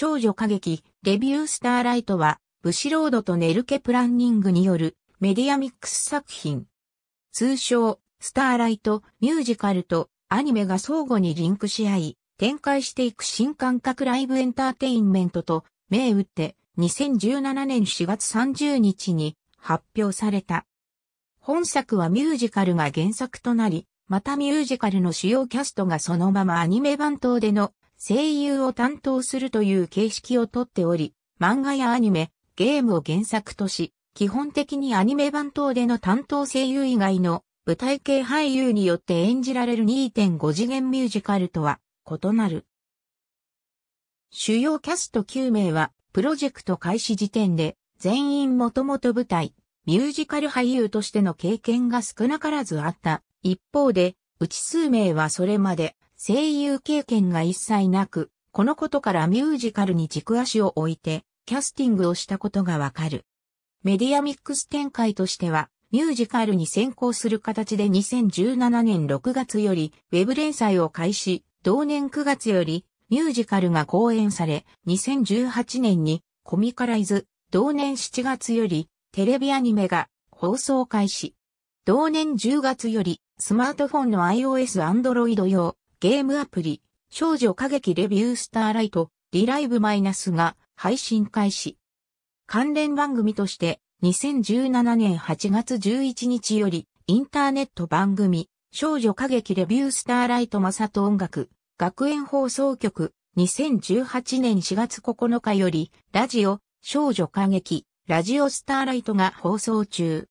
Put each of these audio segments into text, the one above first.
少女歌劇、デビュースターライトは、ブシロードとネルケプランニングによるメディアミックス作品。通称、スターライト、ミュージカルとアニメが相互にリンクし合い、展開していく新感覚ライブエンターテインメントと、銘打って、2017年4月30日に発表された。本作はミュージカルが原作となり、またミュージカルの主要キャストがそのままアニメ版等での声優を担当するという形式をとっており、漫画やアニメ、ゲームを原作とし、基本的にアニメ版等での担当声優以外の舞台系俳優によって演じられる2.5次元ミュージカルとは異なる。主要キャスト9名は、プロジェクト開始時点で、全員もともと舞台、ミュージカル俳優としての経験が少なからずあった。一方で、うち数名はそれまで声優経験が一切なく、このことからミュージカルに軸足を置いて、キャスティングをしたことがわかる。メディアミックス展開としては、ミュージカルに先行する形で2017年6月より、ウェブ連載を開始、同年9月より、ミュージカルが公演され、2018年にコミカライズ、同年7月より、テレビアニメが放送開始。同年10月より、スマートフォンの iOS Android 用、ゲームアプリ、少女歌劇レビュースターライト、リライブマイナスが配信開始。関連番組として、2017年8月11日より、インターネット番組、少女歌劇レビュースターライトマサト音楽、学園放送局、2018年4月9日より、ラジオ、少女歌劇、ラジオスターライトが放送中。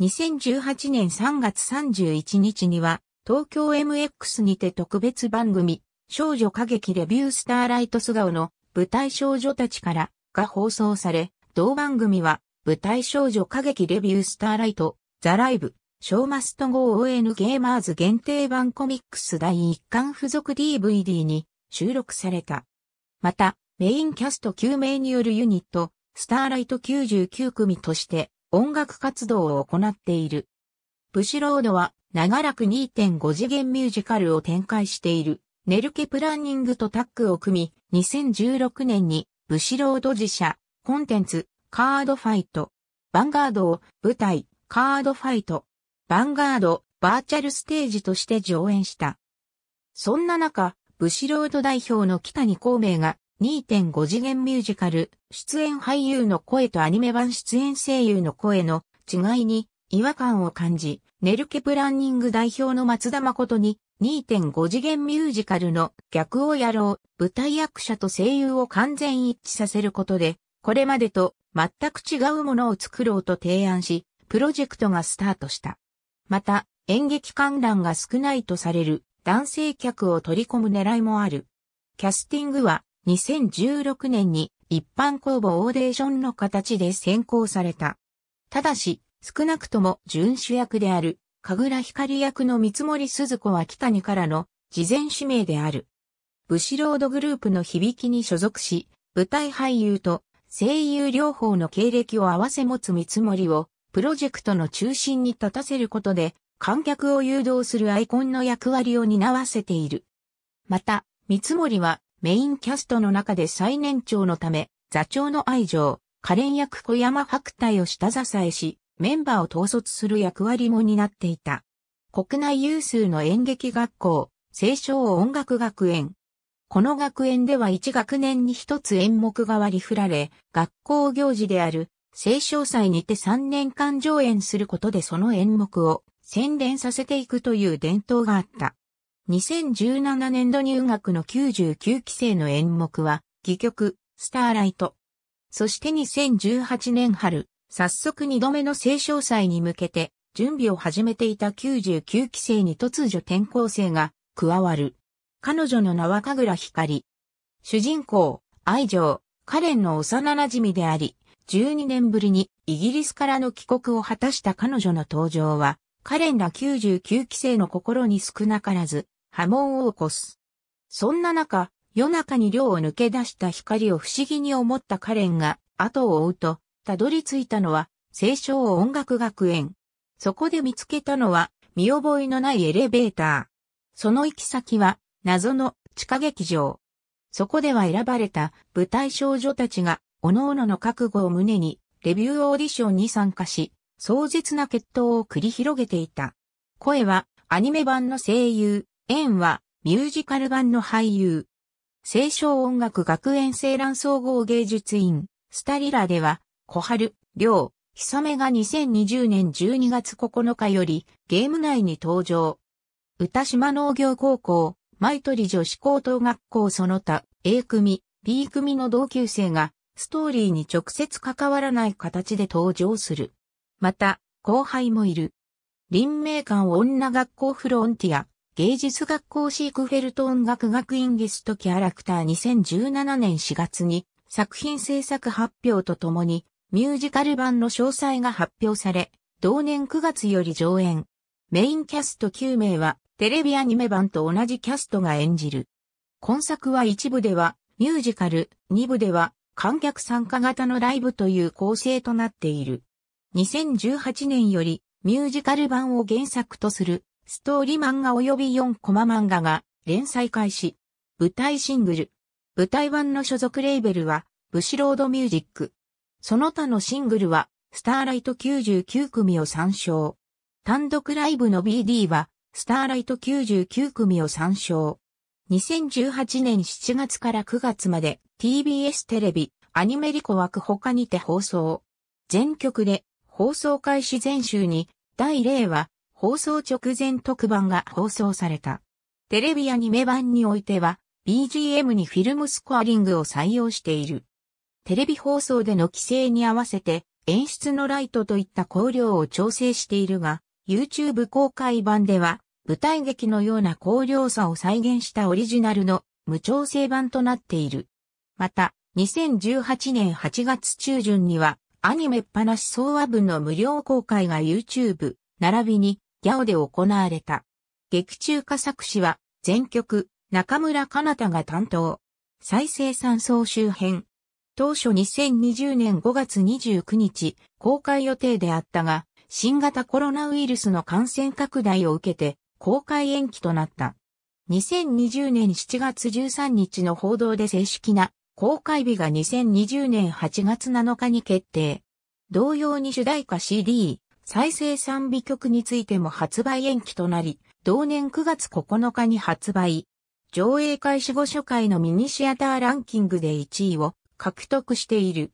2018年3月31日には、東京 MX にて特別番組、少女歌劇レビュースターライト素顔の舞台少女たちからが放送され、同番組は舞台少女歌劇レビュースターライト、ザライブ、ショーマスト号 o o n ゲーマーズ限定版コミックス第1巻付属 DVD に収録された。また、メインキャスト9名によるユニット、スターライト99組として音楽活動を行っている。ブシロードは長らく2.5次元ミュージカルを展開しているネルケプランニングとタッグを組み、2016年にブシロード自社コンテンツカードファイト、ヴァンガードを舞台カードファイト、ヴァンガードバーチャルステージとして上演した。そんな中、ブシロード代表の北に孔明が2.5次元ミュージカル出演俳優の声とアニメ版出演声優の声の違いに違和感を感じ、ネルケプランニング代表の松田誠に2.5次元ミュージカルの逆をやろう、舞台役者と声優を完全一致させることで、これまでと全く違うものを作ろうと提案し、プロジェクトがスタートした。また、演劇観覧が少ないとされる男性客を取り込む狙いもある。キャスティングは2016年に一般公募オーデーションの形で選考された。ただし、少なくとも準主役である、神楽光役の三森鈴子は北にからの事前指名である。ブシロードグループの響きに所属し、舞台俳優と声優両方の経歴を合わせ持つ三森を、プロジェクトの中心に立たせることで、観客を誘導するアイコンの役割を担わせている。また、三森はメインキャストの中で最年長のため、座長の愛情、可憐役小山白帯を下支えし、メンバーを統率する役割も担っていた。国内有数の演劇学校、青少音楽学園。この学園では一学年に一つ演目が割り振られ、学校行事である青少祭にて3年間上演することでその演目を洗練させていくという伝統があった。2017年度入学の99期生の演目は、戯曲、スターライト。そして2018年春、早速二度目の聖書祭に向けて、準備を始めていた99期生に突如転校生が加わる。彼女の名は神楽光。主人公、愛情、カレンの幼馴染であり、12年ぶりにイギリスからの帰国を果たした彼女の登場は、カレンら99期生の心に少なからず波紋を起こす。そんな中、夜中に寮を抜け出した光を不思議に思ったカレンが後を追うと、たどり着いたのは、清少音楽学園。そこで見つけたのは、見覚えのないエレベーター。その行き先は、謎の地下劇場。そこでは選ばれた舞台少女たちが、各々の覚悟を胸に、レビューオーディションに参加し、壮絶な決闘を繰り広げていた。声は、アニメ版の声優、縁は、ミュージカル版の俳優。清少音楽学園青蘭総合芸術院、スタリラでは、小春、ひ久めが2020年12月9日よりゲーム内に登場。歌島農業高校、舞取女子高等学校その他 A 組、B 組の同級生がストーリーに直接関わらない形で登場する。また、後輩もいる。林明館女学校フロンティア、芸術学校シークフェルト音楽学院ゲストキャラクター2017年4月に作品制作発表とともにミュージカル版の詳細が発表され、同年9月より上演。メインキャスト9名は、テレビアニメ版と同じキャストが演じる。今作は一部では、ミュージカル、2部では、観客参加型のライブという構成となっている。2018年より、ミュージカル版を原作とする、ストーリー漫画及び4コマ漫画が、連載開始。舞台シングル。舞台版の所属レーベルは、ブシロードミュージック。その他のシングルは、スターライト99組を参照。単独ライブの BD は、スターライト99組を参照。2018年7月から9月まで TBS テレビアニメリコ枠他にて放送。全曲で放送開始前週に第0話放送直前特番が放送された。テレビアニメ版においては BGM にフィルムスコアリングを採用している。テレビ放送での規制に合わせて演出のライトといった光量を調整しているが、YouTube 公開版では舞台劇のような光量差を再現したオリジナルの無調整版となっている。また、2018年8月中旬にはアニメっぱなし総和文の無料公開が YouTube 並びにギャオで行われた。劇中歌作詞は全曲中村かなたが担当。再生産総集編当初2020年5月29日公開予定であったが、新型コロナウイルスの感染拡大を受けて公開延期となった。2020年7月13日の報道で正式な公開日が2020年8月7日に決定。同様に主題歌 CD、再生賛美曲についても発売延期となり、同年9月9日に発売。上映開始後初回のミニシアターランキングで1位を獲得している。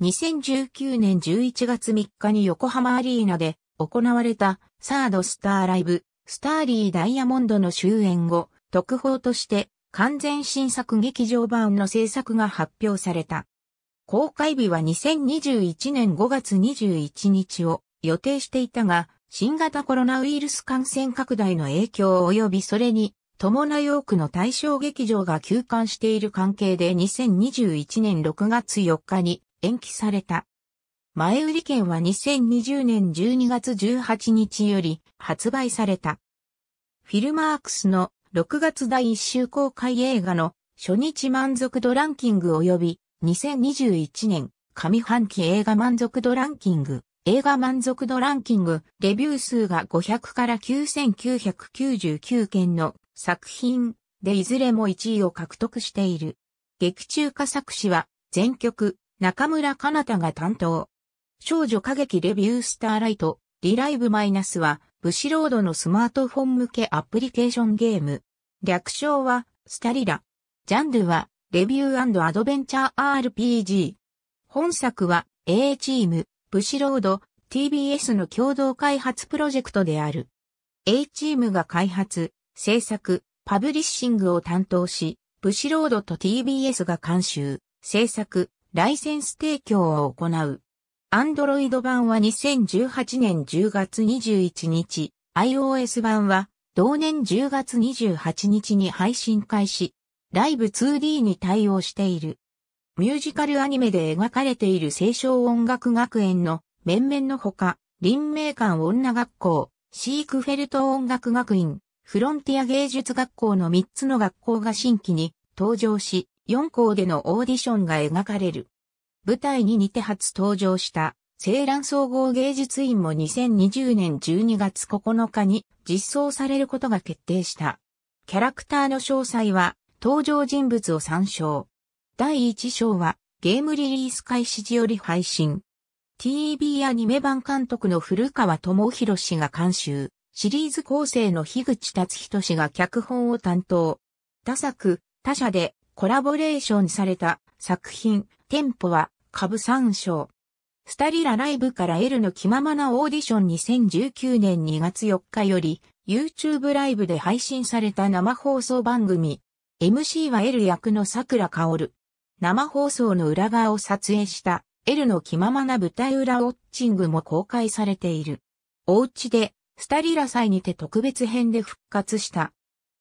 2019年11月3日に横浜アリーナで行われたサードスターライブ、スターリーダイヤモンドの終演後、特報として完全新作劇場版の制作が発表された。公開日は2021年5月21日を予定していたが、新型コロナウイルス感染拡大の影響及びそれに友名ヨーの大正劇場が休館している関係で2021年6月4日に延期された。前売り券は2020年12月18日より発売された。フィルマークスの6月第1週公開映画の初日満足度ランキング及び2021年上半期映画満足度ランキング映画満足度ランキングレビュー数が500から9999件の作品でいずれも1位を獲得している。劇中歌作詞は全曲中村かなたが担当。少女歌劇レビュースターライトリライブマイナスはブシロードのスマートフォン向けアプリケーションゲーム。略称はスタリラ。ジャンルはレビューアドベンチャー RPG。本作は A チーム、ブシロード、TBS の共同開発プロジェクトである。A チームが開発、制作、パブリッシングを担当し、ブシロードと TBS が監修、制作、ライセンス提供を行う。アンドロイド版は2018年10月21日、iOS 版は同年10月28日に配信開始、ライブ 2D に対応している。ミュージカルアニメで描かれている青少音楽学園の面々のほか、林明館女学校、シークフェルト音楽学院、フロンティア芸術学校の3つの学校が新規に登場し、4校でのオーディションが描かれる。舞台に似て初登場した、青蘭総合芸術院も2020年12月9日に実装されることが決定した。キャラクターの詳細は、登場人物を参照。第1章は、ゲームリリース開始時より配信。TV アニメ版監督の古川智弘氏が監修。シリーズ構成の樋口達人氏が脚本を担当。他作、他社でコラボレーションされた作品、店舗は株参照。スタリラライブから L の気ままなオーディション2019年2月4日より YouTube ライブで配信された生放送番組。MC は L 役の桜香る。生放送の裏側を撮影した L の気ままな舞台裏ウォッチングも公開されている。おうちでスタリラ祭にて特別編で復活した。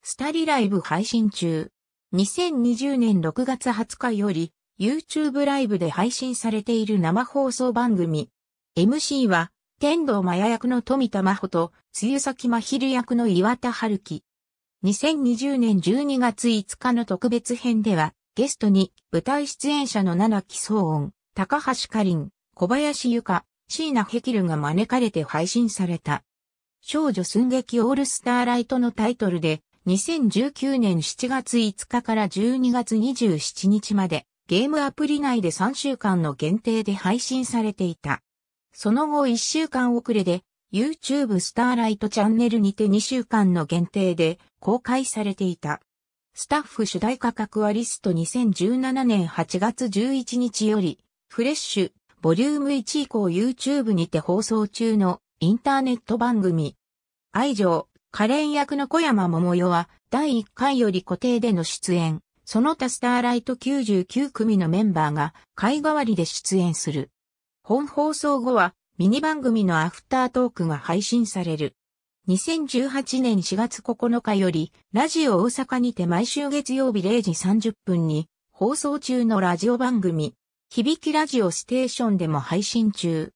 スタリライブ配信中。2020年6月20日より YouTube ライブで配信されている生放送番組。MC は天童麻也役の富田真帆と雨崎真昼役の岩田春樹。2020年12月5日の特別編ではゲストに舞台出演者の七木騒音、高橋かりん、小林ゆか、椎名ヘキルが招かれて配信された。少女寸劇オールスターライトのタイトルで、2019年7月5日から12月27日まで、ゲームアプリ内で3週間の限定で配信されていた。その後1週間遅れで、YouTube スターライトチャンネルにて2週間の限定で公開されていた。スタッフ主題価格はリスト2017年8月11日より、フレッシュ、ボリューム1以降 YouTube にて放送中のインターネット番組。愛情、可憐役の小山桃代は、第1回より固定での出演、その他スターライト99組のメンバーが、会替わりで出演する。本放送後は、ミニ番組のアフタートークが配信される。2018年4月9日より、ラジオ大阪にて毎週月曜日0時30分に、放送中のラジオ番組、響きラジオステーションでも配信中。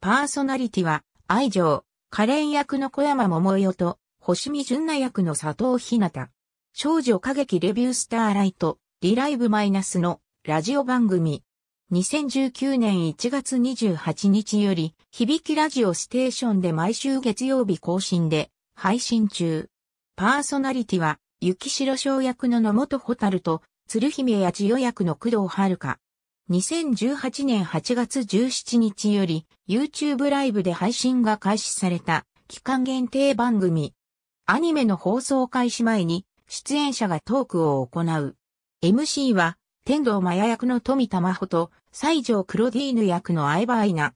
パーソナリティは、愛情、可憐役の小山桃代と、星見純奈役の佐藤ひなた。少女歌劇レビュースターライト、リライブマイナスのラジオ番組。2019年1月28日より、響きラジオステーションで毎週月曜日更新で配信中。パーソナリティは、雪城翔役の野本蛍と、鶴姫や千代役の工藤遥。2018年8月17日より YouTube ライブで配信が開始された期間限定番組。アニメの放送開始前に出演者がトークを行う。MC は天童麻也役の富田真帆と西条クロディーヌ役の相葉愛菜。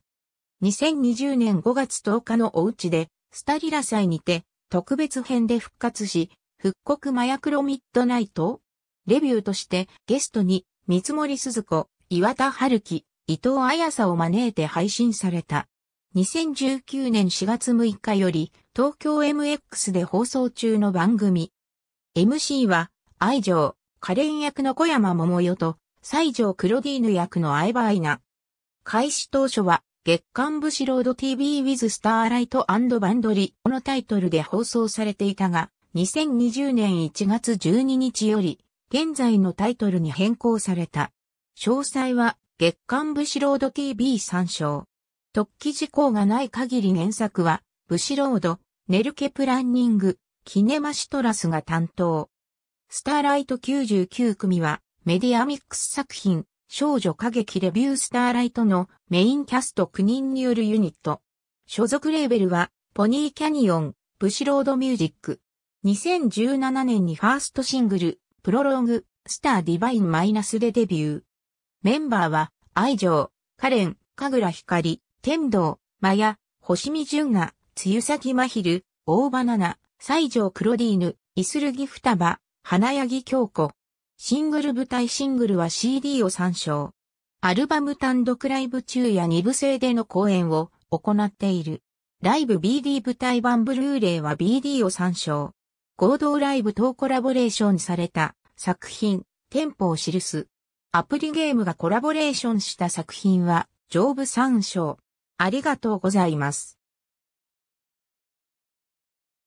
2020年5月10日のおうちでスタリラ祭にて特別編で復活し、復刻麻薬ロミッドナイトレビューとしてゲストに三森鈴子、岩田春樹、伊藤綾沙を招いて配信された。2019年4月6日より東京 MX で放送中の番組。MC は愛情、可憐役の小山桃代と西条クロディーヌ役の相葉愛菜。開始当初は月刊武士ロード TV with スターライトバンドリこのタイトルで放送されていたが、2020年1月12日より現在のタイトルに変更された。詳細は月刊ブシロード TV 参照。特記事項がない限り原作は、ブシロード、ネルケプランニング、キネマシトラスが担当。スターライト99組は、メディアミックス作品、少女歌劇レビュースターライトのメインキャスト9人によるユニット。所属レーベルは、ポニーキャニオン、ブシロードミュージック。2017年にファーストシングル、プロローグ、スターディバインマイナスでデビュー。メンバーは、愛情、カレン、神楽光、天童、マヤ、星見純奈、露崎真昼、大バナナ、西条クロディーヌ、イスルギフタバ、花柳京子。シングル舞台シングルは CD を参照。アルバム単独ライブ中や2部制での公演を行っている。ライブ BD 舞台版ブルーレイは BD を参照。合同ライブとコラボレーションされた作品、テンポを記すアプリゲームがコラボレーションした作品は上部参照。ありがとうございます。